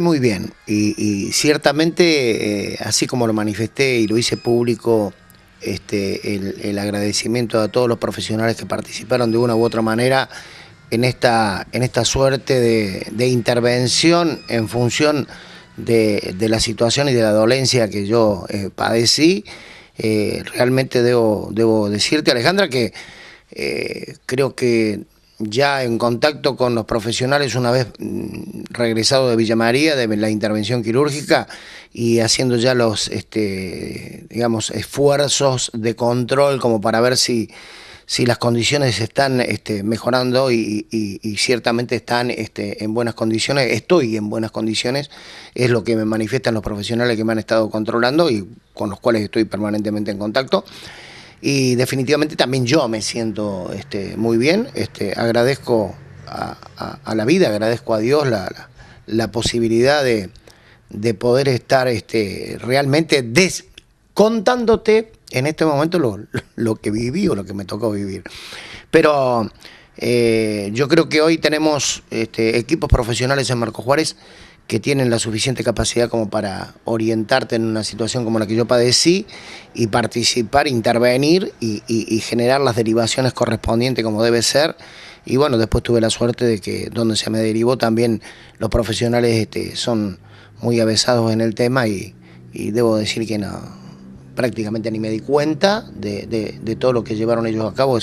Muy bien, y, ciertamente, eh, así como lo manifesté y lo hice público, este, el, agradecimiento a todos los profesionales que participaron de una u otra manera en esta, en esta suerte de, intervención en función de, la situación y de la dolencia que yo eh, padecí. Eh, realmente debo, debo decirte, Alejandra, que creo que ya en contacto con los profesionales una vez mm, regresado de Villa María, de la intervención quirúrgica, y haciendo ya los, este, digamos, esfuerzos de control como para ver si, si las condiciones están este, mejorando y, ciertamente están este, en buenas condiciones, estoy en buenas condiciones, es lo que me manifiestan los profesionales que me han estado controlando y con los cuales estoy permanentemente en contacto y definitivamente también yo me siento este, muy bien. Este, agradezco a, la vida, agradezco a Dios la, posibilidad de, poder estar este, realmente des, contándote en este momento lo, que viví o lo que me tocó vivir. Pero eh, yo creo que hoy tenemos este, equipos profesionales en Marco Juárez que tienen la suficiente capacidad como para orientarte en una situación como la que yo padecí y participar, intervenir y, generar las derivaciones correspondientes como debe ser. Y bueno, después tuve la suerte de que donde se me derivó también los profesionales este, son muy avesados en el tema y, debo decir que prácticamente ni me di cuenta de, todo lo que llevaron ellos a cabo.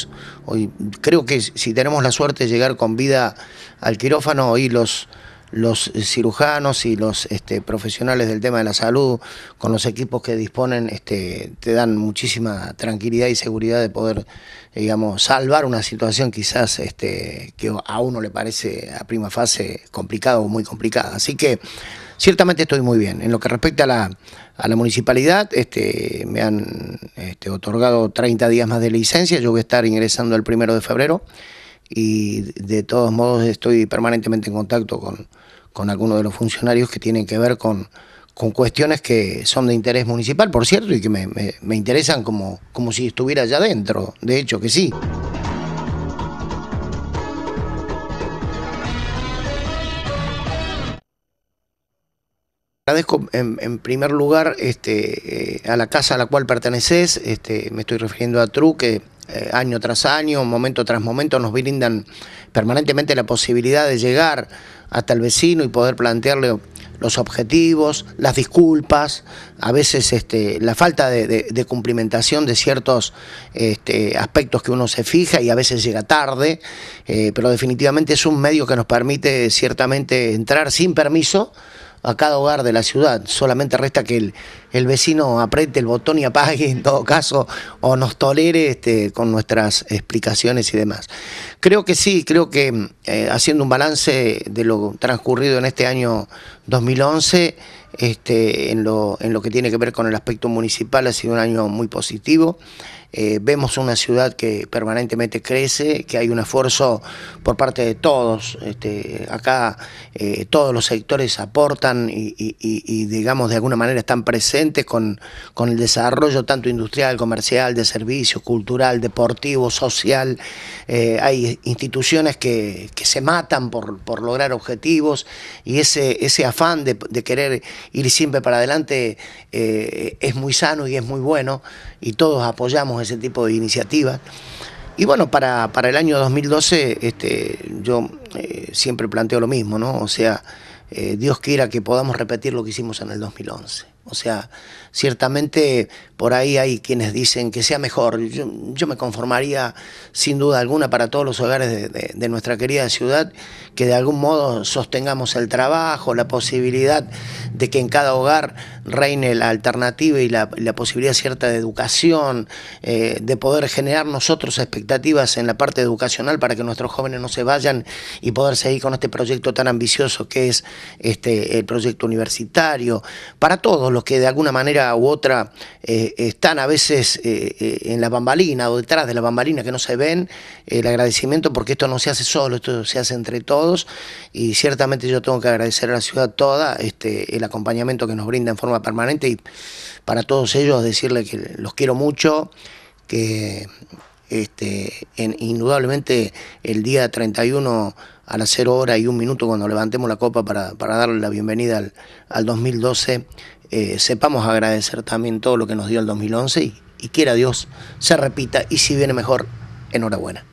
hoy, creo que si tenemos la suerte de llegar con vida al quirófano, y los los cirujanos y los este, profesionales del tema de la salud, con los equipos que disponen, este, te dan muchísima tranquilidad y seguridad de poder, digamos, salvar una situación quizás este, que a uno le parece a prima fase complicada o muy complicada. Así que ciertamente estoy muy bien. En lo que respecta a la, municipalidad, este, me han este, otorgado 30 días más de licencia, yo voy a estar ingresando el primero de febrero y de todos modos estoy permanentemente en contacto con, con algunos de los funcionarios que tienen que ver con, cuestiones que son de interés municipal, por cierto, y que me, interesan como, como si estuviera allá adentro, de hecho que sí. Agradezco en, primer lugar este, eh, a la casa a la cual perteneces, este, me estoy refiriendo a Truque, eh, año tras año, momento tras momento, nos brindan permanentemente la posibilidad de llegar hasta el vecino y poder plantearle los objetivos, las disculpas, a veces este, la falta de, cumplimentación de ciertos este, aspectos que uno se fija y a veces llega tarde, eh, pero definitivamente es un medio que nos permite ciertamente entrar sin permiso a cada hogar de la ciudad. Solamente resta que el, vecino apriete el botón y apague en todo caso o nos tolere este, con nuestras explicaciones y demás. Creo que sí, creo que eh, haciendo un balance de lo transcurrido en este año 2011, este, en, lo, en lo que tiene que ver con el aspecto municipal ha sido un año muy positivo. Eh, vemos una ciudad que permanentemente crece, que hay un esfuerzo por parte de todos. Este, acá eh, todos los sectores aportan y, digamos, de alguna manera están presentes con, con el desarrollo tanto industrial, comercial, de servicios, cultural, deportivo, social. Eh, hay instituciones que, se matan por, lograr objetivos y ese, ese afán de querer ir siempre para adelante eh, es muy sano y es muy bueno y todos apoyamos ese tipo de iniciativas. Y bueno, para, el año 2012 este, yo eh, siempre planteo lo mismo, ¿no? O sea, eh, Dios quiera que podamos repetir lo que hicimos en el 2011. O sea, ciertamente por ahí hay quienes dicen que sea mejor. Yo, me conformaría sin duda alguna para todos los hogares de, nuestra querida ciudad que de algún modo sostengamos el trabajo, la posibilidad de que en cada hogar reine la alternativa y la, posibilidad cierta de educación, eh, de poder generar nosotros expectativas en la parte educacional para que nuestros jóvenes no se vayan y poder seguir con este proyecto tan ambicioso que es este, el proyecto universitario, para todos los que de alguna manera u otra eh, están a veces eh, eh, en la bambalina o detrás de la bambalina que no se ven, el agradecimiento porque esto no se hace solo, esto se hace entre todos y ciertamente yo tengo que agradecer a la ciudad toda este, el acompañamiento que nos brinda en forma permanente y para todos ellos decirles que los quiero mucho, que este, indudablemente el día 31 a las 0 horas y un minuto cuando levantemos la copa para, darle la bienvenida al, al 2012, eh, sepamos agradecer también todo lo que nos dio el 2011 y quiera Dios se repita y si viene mejor, enhorabuena.